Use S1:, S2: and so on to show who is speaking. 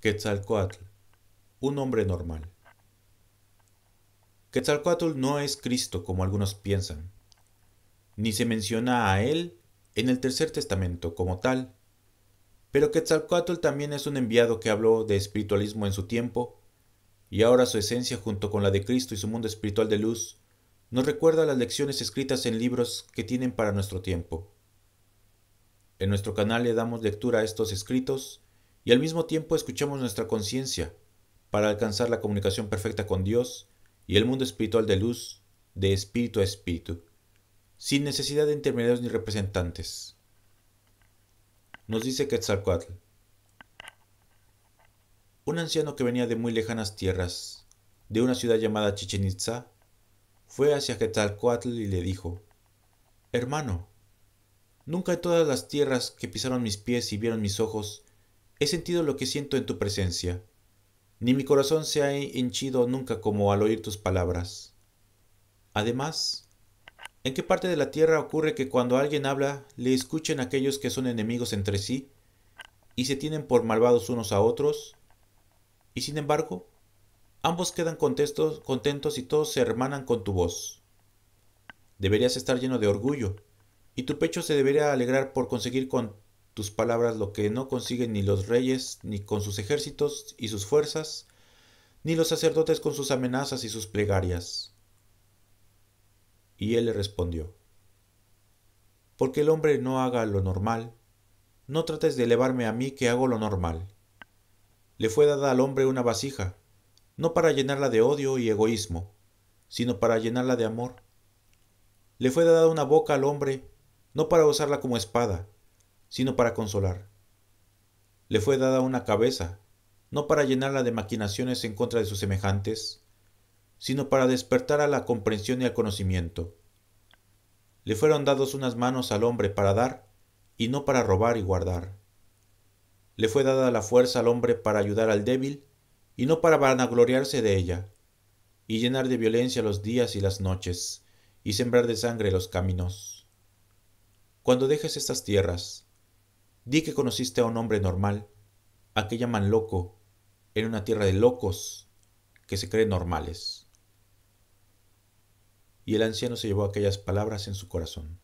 S1: Quetzalcoatl, un hombre normal. Quetzalcoatl no es Cristo como algunos piensan, ni se menciona a él en el Tercer Testamento como tal, pero Quetzalcoatl también es un enviado que habló de espiritualismo en su tiempo, y ahora su esencia junto con la de Cristo y su mundo espiritual de luz nos recuerda las lecciones escritas en libros que tienen para nuestro tiempo. En nuestro canal le damos lectura a estos escritos, y al mismo tiempo escuchamos nuestra conciencia para alcanzar la comunicación perfecta con Dios y el mundo espiritual de luz, de espíritu a espíritu, sin necesidad de intermediarios ni representantes. Nos dice Quetzalcoatl. Un anciano que venía de muy lejanas tierras, de una ciudad llamada Chichen Itza, fue hacia Quetzalcoatl y le dijo: Hermano, nunca en todas las tierras que pisaron mis pies y vieron mis ojos He sentido lo que siento en tu presencia, ni mi corazón se ha hinchido nunca como al oír tus palabras. Además, ¿en qué parte de la tierra ocurre que cuando alguien habla le escuchen aquellos que son enemigos entre sí y se tienen por malvados unos a otros? Y sin embargo, ambos quedan contentos y todos se hermanan con tu voz. Deberías estar lleno de orgullo, y tu pecho se debería alegrar por conseguir con sus palabras lo que no consiguen ni los reyes, ni con sus ejércitos y sus fuerzas, ni los sacerdotes con sus amenazas y sus plegarias. Y él le respondió, Porque el hombre no haga lo normal, no trates de elevarme a mí que hago lo normal. Le fue dada al hombre una vasija, no para llenarla de odio y egoísmo, sino para llenarla de amor. Le fue dada una boca al hombre, no para usarla como espada, sino para consolar. Le fue dada una cabeza, no para llenarla de maquinaciones en contra de sus semejantes, sino para despertar a la comprensión y al conocimiento. Le fueron dados unas manos al hombre para dar, y no para robar y guardar. Le fue dada la fuerza al hombre para ayudar al débil, y no para vanagloriarse de ella, y llenar de violencia los días y las noches, y sembrar de sangre los caminos. Cuando dejes estas tierras, Di que conociste a un hombre normal, a que llaman loco, en una tierra de locos que se creen normales. Y el anciano se llevó aquellas palabras en su corazón.